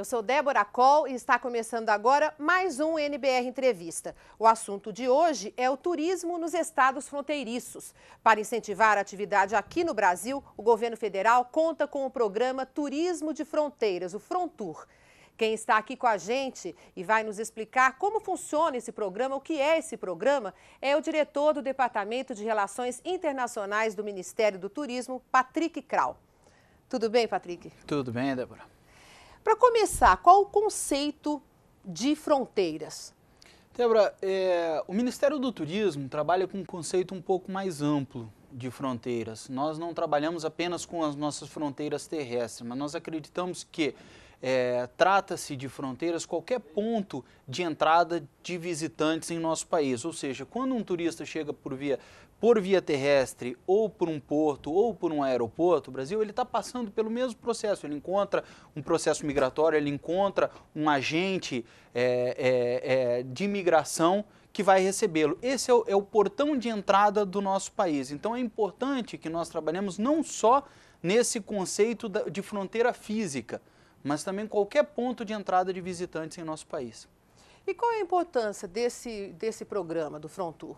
eu sou Débora Coll e está começando agora mais um NBR Entrevista. O assunto de hoje é o turismo nos estados fronteiriços. Para incentivar a atividade aqui no Brasil, o governo federal conta com o programa Turismo de Fronteiras, o Frontur. Quem está aqui com a gente e vai nos explicar como funciona esse programa, o que é esse programa, é o diretor do Departamento de Relações Internacionais do Ministério do Turismo, Patrick Krau. Tudo bem, Patrick? Tudo bem, Débora. Para começar, qual o conceito de fronteiras? Débora, é, o Ministério do Turismo trabalha com um conceito um pouco mais amplo, de fronteiras. Nós não trabalhamos apenas com as nossas fronteiras terrestres, mas nós acreditamos que é, trata-se de fronteiras qualquer ponto de entrada de visitantes em nosso país. Ou seja, quando um turista chega por via, por via terrestre, ou por um porto, ou por um aeroporto, o Brasil ele está passando pelo mesmo processo. Ele encontra um processo migratório, ele encontra um agente é, é, é de imigração que vai recebê-lo. Esse é o, é o portão de entrada do nosso país. Então é importante que nós trabalhemos não só nesse conceito de fronteira física, mas também qualquer ponto de entrada de visitantes em nosso país. E qual é a importância desse, desse programa do Frontur?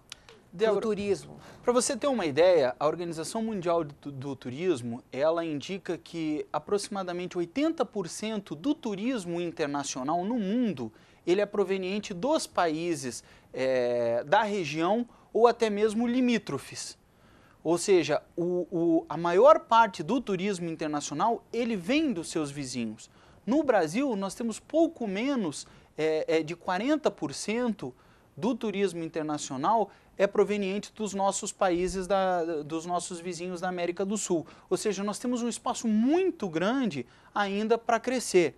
do turismo. Para você ter uma ideia, a Organização Mundial do, do Turismo, ela indica que aproximadamente 80% do turismo internacional no mundo, ele é proveniente dos países é, da região ou até mesmo limítrofes. Ou seja, o, o, a maior parte do turismo internacional ele vem dos seus vizinhos. No Brasil, nós temos pouco menos é, é, de 40% do turismo internacional é proveniente dos nossos países, da, dos nossos vizinhos da América do Sul. Ou seja, nós temos um espaço muito grande ainda para crescer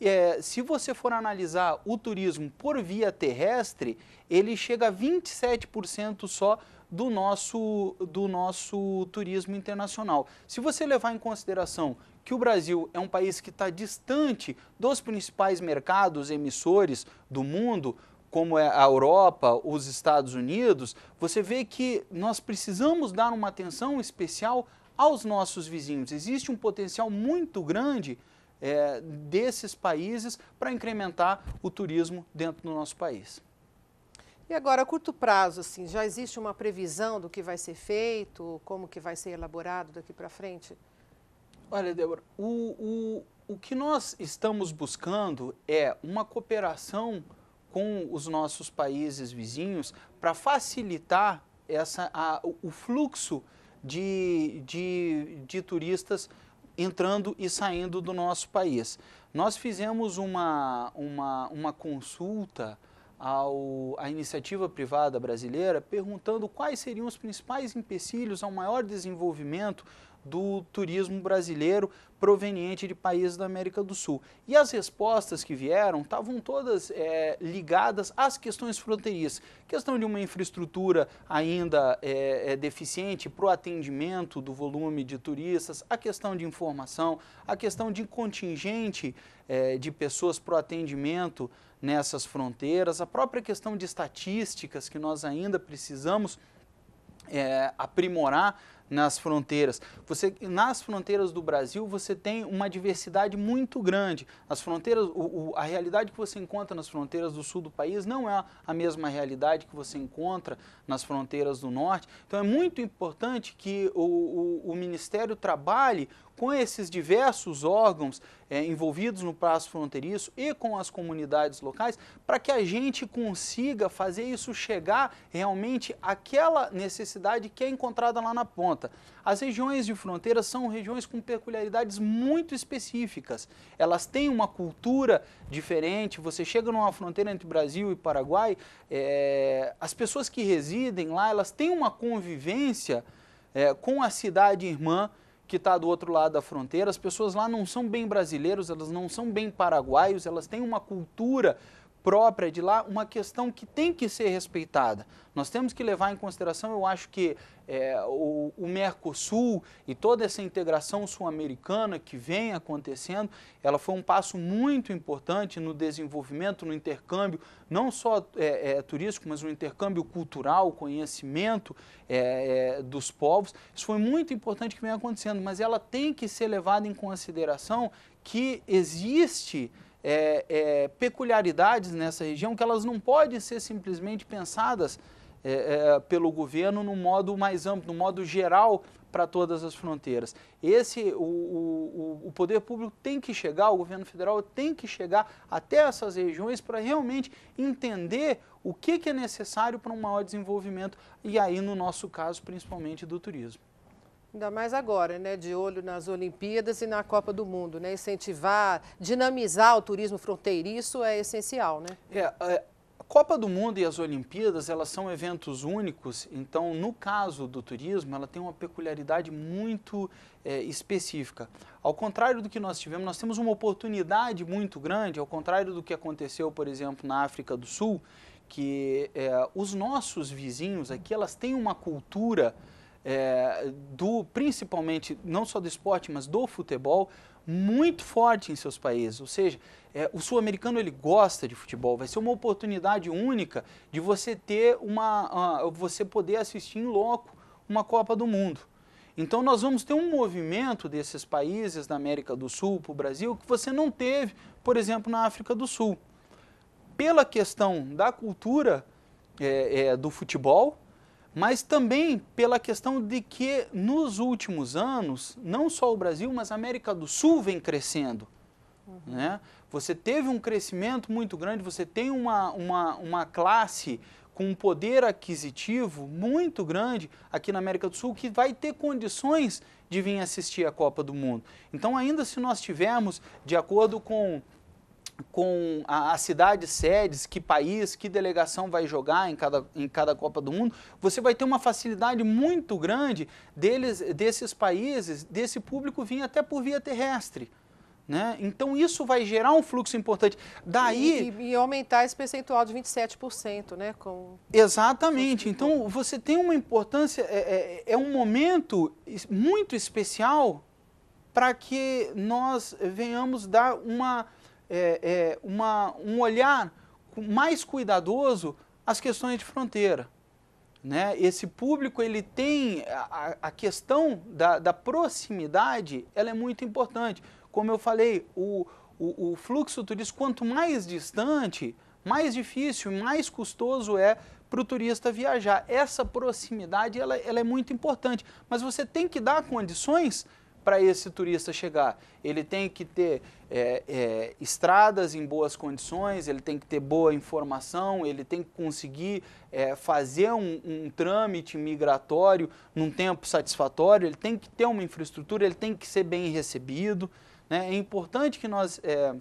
é, se você for analisar o turismo por via terrestre, ele chega a 27% só do nosso, do nosso turismo internacional. Se você levar em consideração que o Brasil é um país que está distante dos principais mercados emissores do mundo, como é a Europa, os Estados Unidos, você vê que nós precisamos dar uma atenção especial aos nossos vizinhos. Existe um potencial muito grande é, desses países para incrementar o turismo dentro do nosso país. E agora, a curto prazo, assim, já existe uma previsão do que vai ser feito, como que vai ser elaborado daqui para frente? Olha, Débora, o, o, o que nós estamos buscando é uma cooperação com os nossos países vizinhos para facilitar essa, a, o fluxo de, de, de turistas entrando e saindo do nosso país. Nós fizemos uma, uma, uma consulta ao, à iniciativa privada brasileira perguntando quais seriam os principais empecilhos ao maior desenvolvimento do turismo brasileiro proveniente de países da América do Sul. E as respostas que vieram estavam todas é, ligadas às questões fronteiriças. Questão de uma infraestrutura ainda é, é, deficiente para o atendimento do volume de turistas, a questão de informação, a questão de contingente de pessoas para o atendimento nessas fronteiras, a própria questão de estatísticas que nós ainda precisamos aprimorar nas fronteiras. Você, nas fronteiras do Brasil, você tem uma diversidade muito grande. As fronteiras, o, o, a realidade que você encontra nas fronteiras do sul do país não é a mesma realidade que você encontra nas fronteiras do norte. Então é muito importante que o, o Ministério trabalhe com esses diversos órgãos é, envolvidos no prazo fronteiriço e com as comunidades locais, para que a gente consiga fazer isso chegar realmente àquela necessidade que é encontrada lá na ponta. As regiões de fronteira são regiões com peculiaridades muito específicas. Elas têm uma cultura diferente. Você chega numa fronteira entre Brasil e Paraguai, é, as pessoas que residem lá, elas têm uma convivência é, com a cidade irmã que está do outro lado da fronteira, as pessoas lá não são bem brasileiros, elas não são bem paraguaios, elas têm uma cultura própria de lá, uma questão que tem que ser respeitada. Nós temos que levar em consideração, eu acho que é, o, o, Mercosul e toda essa integração sul-americana que vem acontecendo, ela foi um passo muito importante no desenvolvimento, no intercâmbio, não só é, é, turístico, mas no intercâmbio cultural, conhecimento é, é, dos povos. Isso foi muito importante que vem acontecendo, mas ela tem que ser levada em consideração que existe é, é, peculiaridades nessa região que elas não podem ser simplesmente pensadas é, é pelo governo no modo mais amplo, no modo geral para todas as fronteiras. Esse, o, o, o, poder público tem que chegar, o governo federal tem que chegar até essas regiões para realmente entender o que, que é necessário para um maior desenvolvimento e aí no nosso caso principalmente do turismo. Ainda mais agora, né? De olho nas Olimpíadas e na Copa do Mundo, né? Incentivar, dinamizar o turismo fronteiriço é essencial, né? É, é, a Copa do Mundo e as Olimpíadas, elas são eventos únicos, então, no caso do turismo, ela tem uma peculiaridade muito é, específica. Ao contrário do que nós tivemos, nós temos uma oportunidade muito grande, ao contrário do que aconteceu, por exemplo, na África do Sul, que é, os nossos vizinhos aqui, elas têm uma cultura é, do principalmente não só do esporte, mas do futebol muito forte em seus países. Ou seja, é, o sul-americano ele gosta de futebol. Vai ser uma oportunidade única de você ter uma, uh, você poder assistir em loco uma Copa do Mundo. Então nós vamos ter um movimento desses países da América do Sul para o Brasil que você não teve, por exemplo, na África do Sul. Pela questão da cultura é, é do futebol, mas também pela questão de que nos últimos anos, não só o Brasil, mas a América do Sul vem crescendo. Uhum. Né? Você teve um crescimento muito grande, você tem uma, uma, uma classe com um poder aquisitivo muito grande aqui na América do Sul que vai ter condições de vir assistir a Copa do Mundo. Então, ainda se nós tivermos, de acordo com com a, a cidade sedes, que país, que delegação vai jogar em cada, em cada Copa do Mundo, você vai ter uma facilidade muito grande deles, desses países, desse público vir até por via terrestre. Né? Então isso vai gerar um fluxo importante. Daí e, e, e aumentar esse percentual de 27%, né? Com... Exatamente. Então você tem uma importância, é, é, é um momento muito especial para que nós venhamos dar uma é, é uma, um olhar mais cuidadoso às questões de fronteira. Né? Esse público ele tem a, a questão da, da, proximidade, ela é muito importante. Como eu falei, o, o, o fluxo turístico quanto mais distante, mais difícil, mais custoso é para o turista viajar. Essa proximidade ela, ela, é muito importante, mas você tem que dar condições para esse turista chegar. Ele tem que ter é, é, estradas em boas condições, ele tem que ter boa informação, ele tem que conseguir é, fazer um, um, trâmite migratório num tempo satisfatório, ele tem que ter uma infraestrutura, ele tem que ser bem recebido. Né? É importante que nós. É,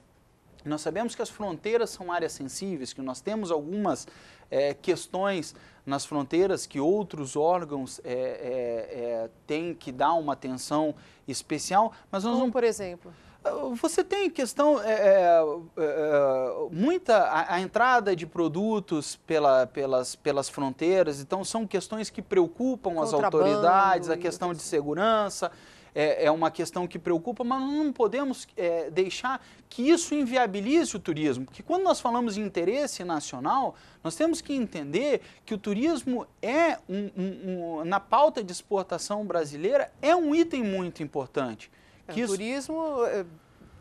nós sabemos que as fronteiras são áreas sensíveis, que nós temos algumas é, questões nas fronteiras que outros órgãos é, é, é, têm que dar uma atenção especial. Mas nós Como, não... por exemplo? Ah, você tem questão, é é, é, é, muita a, a, entrada de produtos pela, pelas, pelas fronteiras, então são questões que preocupam as autoridades, a questão de segurança é, é uma questão que preocupa, mas não podemos é, deixar que isso inviabilize o turismo, porque quando nós falamos em interesse nacional, nós temos que entender que o turismo é, um, um, um na pauta de exportação brasileira, é um item muito importante. É, que o isso... turismo é,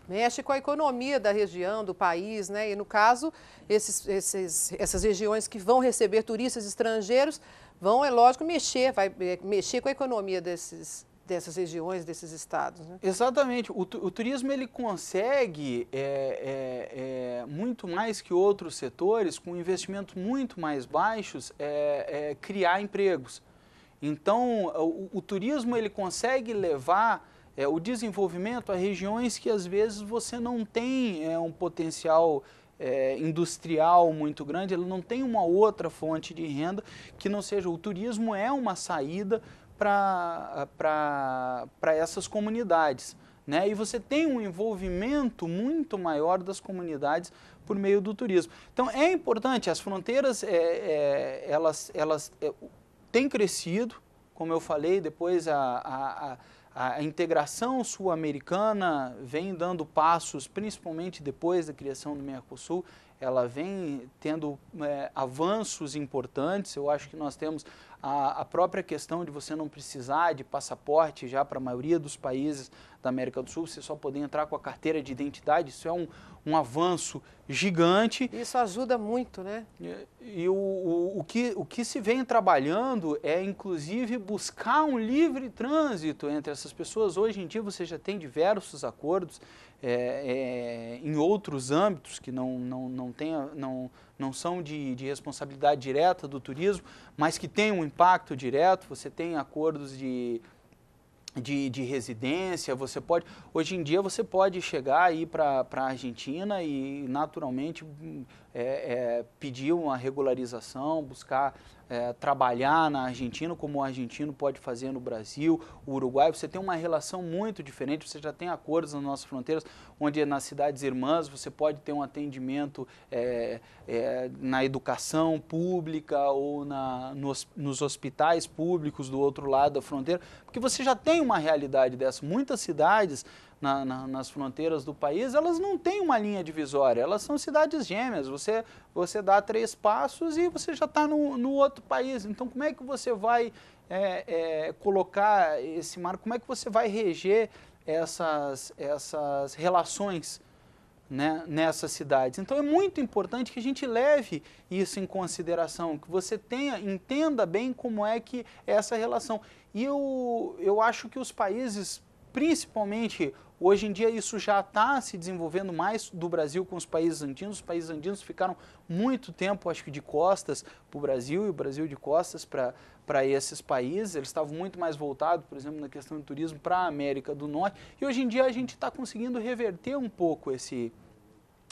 mexe com a economia da região, do país, né? E no caso, esses, esses, essas regiões que vão receber turistas estrangeiros vão, é lógico, mexer, vai é, mexer com a economia desses, dessas regiões, desses estados. Né? Exatamente. O, o, turismo ele consegue é, é, é, muito mais que outros setores, com investimentos muito mais baixos, é, é, criar empregos. Então, o, o, turismo ele consegue levar é, o desenvolvimento a regiões que às vezes você não tem um potencial é, industrial muito grande, ele não tem uma outra fonte de renda que não seja o turismo é uma saída para essas comunidades. Né? E você tem um envolvimento muito maior das comunidades por meio do turismo. Então é importante, as fronteiras é, é, elas, elas é, têm crescido, como eu falei, depois a, a, a a integração sul-americana vem dando passos, principalmente depois da criação do Mercosul, ela vem tendo é, avanços importantes. Eu acho que nós temos a, a, própria questão de você não precisar de passaporte já para a maioria dos países da América do Sul, você só poder entrar com a carteira de identidade. Isso é um, um avanço gigante. Isso ajuda muito, né? E, e o, o, o, que, o que se vem trabalhando é, inclusive, buscar um livre trânsito entre essas pessoas. Hoje em dia você já tem diversos acordos é, é, em outros âmbitos que não, não, não, tenha, não, não são de, de responsabilidade direta do turismo, mas que têm um impacto direto, você tem acordos de, de, de, residência, você pode. Hoje em dia você pode chegar aí para a Argentina e naturalmente é, é, pedir uma regularização, buscar é, trabalhar na Argentina, como o argentino pode fazer no Brasil, o Uruguai. Você tem uma relação muito diferente, você já tem acordos nas nossas fronteiras, onde é nas cidades irmãs você pode ter um atendimento é, é, na educação pública ou na, nos, nos hospitais públicos do outro lado da fronteira, porque você já tem uma realidade dessa. Muitas cidades na, na, nas fronteiras do país, elas não têm uma linha divisória, elas são cidades gêmeas. Você, você dá três passos e você já está no, no outro país. Então, como é que você vai é, é, colocar esse marco, como é que você vai reger essas, essas relações né, nessas cidades? Então é muito importante que a gente leve isso em consideração, que você tenha, entenda bem como é que é essa relação. E eu, eu acho que os países principalmente hoje em dia isso já está se desenvolvendo mais do Brasil com os países andinos. Os países andinos ficaram muito tempo, acho que de costas para o Brasil e o Brasil de costas para esses países. Eles estavam muito mais voltados, por exemplo, na questão do turismo para a América do Norte. E hoje em dia a gente está conseguindo reverter um pouco esse,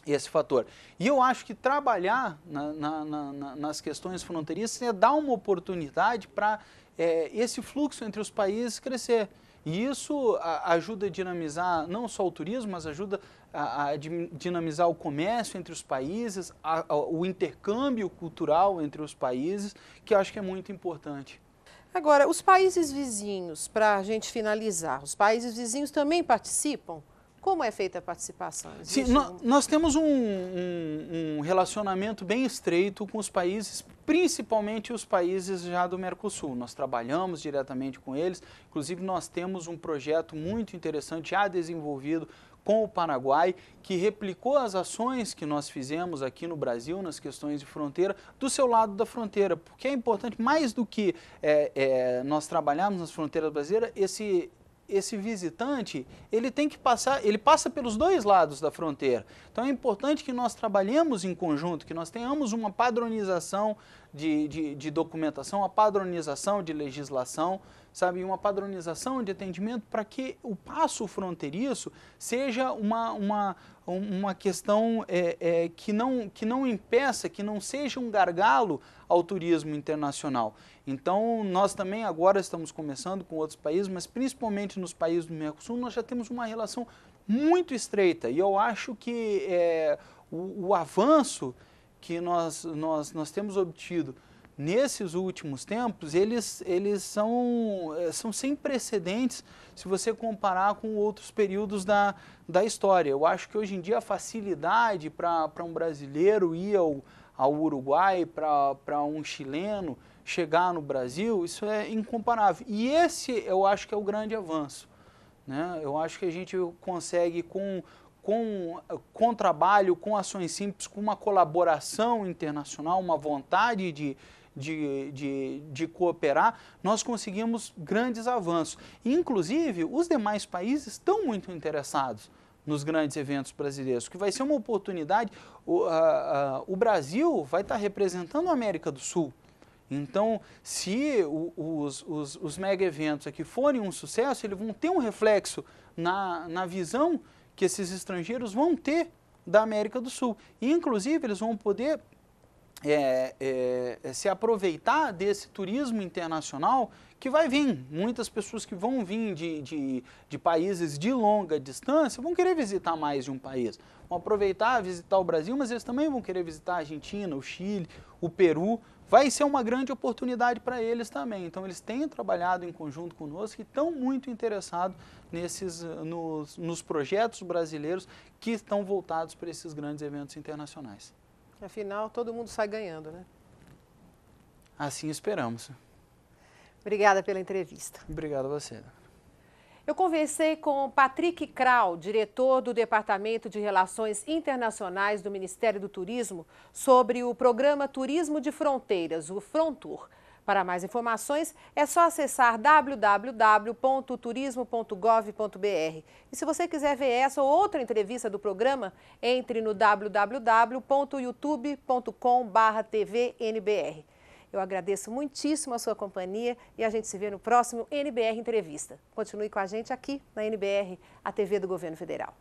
esse fator. E eu acho que trabalhar na, na, na, nas questões fronteiriças é dar uma oportunidade para é, esse fluxo entre os países crescer. E isso ajuda a dinamizar não só o turismo, mas ajuda a, a dinamizar o comércio entre os países, a, a, o intercâmbio cultural entre os países, que acho que é muito importante. Agora, os países vizinhos, para a gente finalizar, os países vizinhos também participam? Como é feita a participação? Sim, Nós temos um, um, um relacionamento bem estreito com os países principalmente os países já do Mercosul. Nós trabalhamos diretamente com eles, inclusive nós temos um projeto muito interessante já desenvolvido com o Paraguai, que replicou as ações que nós fizemos aqui no Brasil nas questões de fronteira, do seu lado da fronteira, porque é importante, mais do que é, é, nós trabalharmos nas fronteiras brasileiras, esse esse visitante, ele tem que passar, ele passa pelos dois lados da fronteira. Então é importante que nós trabalhemos em conjunto, que nós tenhamos uma padronização de, de, de documentação, uma padronização de legislação, sabe, uma padronização de atendimento para que o passo fronteiriço seja uma, uma, uma questão é, é, que, não, que não impeça, que não seja um gargalo ao turismo internacional. Então, nós também agora estamos começando com outros países, mas principalmente nos países do Mercosul, nós já temos uma relação muito estreita. E eu acho que é, o, o, avanço que nós, nós, nós temos obtido nesses últimos tempos, eles, eles são, é, são sem precedentes se você comparar com outros períodos da, da história. Eu acho que hoje em dia a facilidade para um brasileiro ir ao, ao Uruguai, para um chileno, chegar no Brasil, isso é incomparável. E esse eu acho que é o grande avanço. Né? Eu acho que a gente consegue, com, com, com trabalho, com ações simples, com uma colaboração internacional, uma vontade de, de, de, de, cooperar, nós conseguimos grandes avanços. Inclusive, os demais países estão muito interessados nos grandes eventos brasileiros, que vai ser uma oportunidade. O, a, a, o Brasil vai estar representando a América do Sul então, se os, os, os mega eventos aqui forem um sucesso, eles vão ter um reflexo na, na visão que esses estrangeiros vão ter da América do Sul. E, inclusive, eles vão poder é, é, é, se aproveitar desse turismo internacional que vai vir. Muitas pessoas que vão vir de, de, de, países de longa distância vão querer visitar mais de um país. Vão aproveitar, visitar o Brasil, mas eles também vão querer visitar a Argentina, o Chile, o Peru, vai ser uma grande oportunidade para eles também. Então, eles têm trabalhado em conjunto conosco e estão muito interessados nesses, eh, nos, nos projetos brasileiros que estão voltados para esses grandes eventos internacionais. Afinal, todo mundo sai ganhando, né? Assim esperamos. Obrigada pela entrevista. Obrigado a você. Eu conversei com Patrick Krau, diretor do Departamento de Relações Internacionais do Ministério do Turismo, sobre o programa Turismo de Fronteiras, o Frontur. Para mais informações, é só acessar www.turismo.gov.br. E se você quiser ver essa ou outra entrevista do programa, entre no www.youtube.com.br eu agradeço muitíssimo a sua companhia e a gente se vê no próximo NBR Entrevista. Continue com a gente aqui na NBR, a TV do Governo Federal.